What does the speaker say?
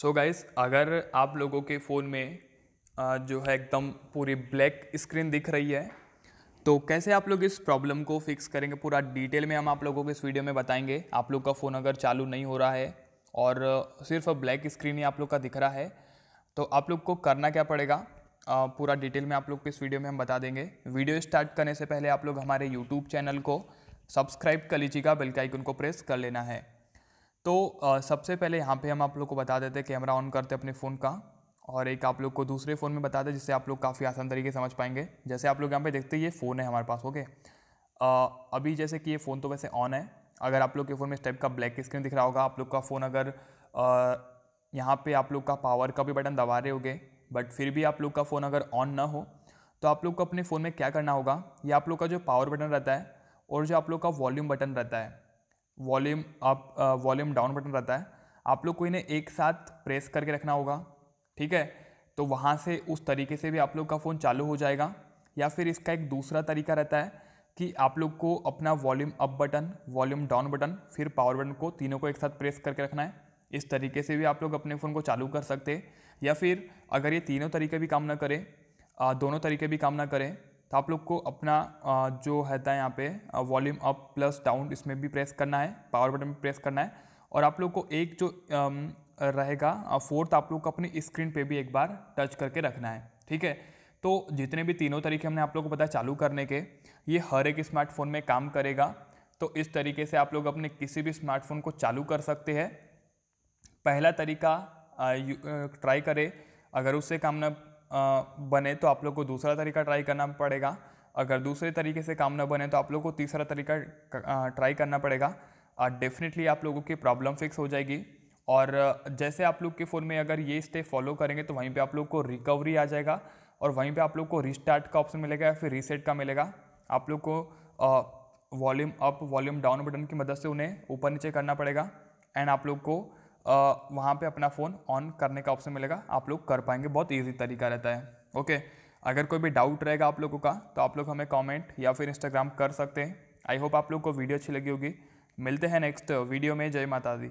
सो so guys अगर आप लोगों के फ़ोन में जो है एकदम पूरी ब्लैक स्क्रीन दिख रही है तो कैसे आप लोग इस प्रॉब्लम को फिक्स करेंगे पूरा डिटेल में हम आप लोगों को इस वीडियो में बताएंगे आप लोग का फ़ोन अगर चालू नहीं हो रहा है और सिर्फ ब्लैक स्क्रीन ही आप लोग का दिख रहा है तो आप लोग को करना क्या पड़ेगा पूरा डिटेल में आप लोग को इस वीडियो में हम बता देंगे वीडियो स्टार्ट करने से पहले आप लोग हमारे यूट्यूब चैनल को सब्सक्राइब कर लीजिएगा बेल का आइकन को प्रेस कर लेना है तो आ, सबसे पहले यहाँ पे हम आप लोग को बता देते हैं कैमरा ऑन करते अपने फ़ोन का और एक आप लोग को दूसरे फ़ोन में बता दें जिससे आप लोग काफ़ी आसान तरीके समझ पाएंगे जैसे आप लोग यहाँ पे देखते हैं ये फ़ोन है हमारे पास ओके अभी जैसे कि ये फ़ोन तो वैसे ऑन है अगर आप लोग के फ़ोन में इस टाइप का ब्लैक स्क्रीन दिख रहा होगा आप लोग का फ़ोन अगर यहाँ पे आप लोग का पावर का भी बटन दबा रहे होगे बट फिर भी आप लोग का फ़ोन अगर ऑन ना हो तो आप लोग को अपने फ़ोन में क्या करना होगा ये आप लोग का जो पावर बटन रहता है और जो आप लोग का वॉल्यूम बटन रहता है volume up volume down button रहता है आप लोग को इन्हें एक साथ प्रेस करके रखना होगा ठीक है तो वहाँ से उस तरीके से भी आप लोग का फ़ोन चालू हो जाएगा या फिर इसका एक दूसरा तरीका रहता है कि आप लोग को अपना volume up button volume down button फिर पावर बटन को तीनों को एक साथ प्रेस करके रखना है इस तरीके से भी आप लोग अपने फ़ोन को चालू कर सकते या फिर अगर ये तीनों तरीके भी काम ना करें दोनों तरीके भी काम ना करें तो आप लोग को अपना जो रहता है यहाँ पे वॉल्यूम अप प्लस डाउन इसमें भी प्रेस करना है पावर बटन में प्रेस करना है और आप लोग को एक जो रहेगा फोर्थ आप लोग को अपनी स्क्रीन पे भी एक बार टच करके रखना है ठीक है तो जितने भी तीनों तरीके हमने आप लोग को पता चालू करने के ये हर एक स्मार्टफोन में काम करेगा तो इस तरीके से आप लोग अपने किसी भी स्मार्टफोन को चालू कर सकते हैं पहला तरीका ट्राई करें अगर उससे काम न बने तो आप लोग को दूसरा तरीका ट्राई करना पड़ेगा अगर दूसरे तरीके से काम ना बने तो आप लोग को तीसरा तरीका ट्राई करना पड़ेगा डेफिनेटली आप लोगों की प्रॉब्लम फिक्स हो जाएगी और जैसे आप लोग के फ़ोन में अगर ये स्टेप फॉलो करेंगे तो वहीं पे आप लोग को रिकवरी आ जाएगा और वहीं पे आप लोग को रिस्टार्ट का ऑप्शन मिलेगा या फिर रीसेट का मिलेगा आप लोग को volume up volume down button की मदद से उन्हें ऊपर नीचे करना पड़ेगा एंड आप लोग को वहाँ पे अपना फ़ोन ऑन करने का ऑप्शन मिलेगा आप लोग कर पाएंगे बहुत ईजी तरीका रहता है ओके अगर कोई भी डाउट रहेगा आप लोगों का तो आप लोग हमें कॉमेंट या फिर इंस्टाग्राम कर सकते हैं आई होप आप लोग को वीडियो अच्छी लगी होगी मिलते हैं नेक्स्ट वीडियो में जय माता दी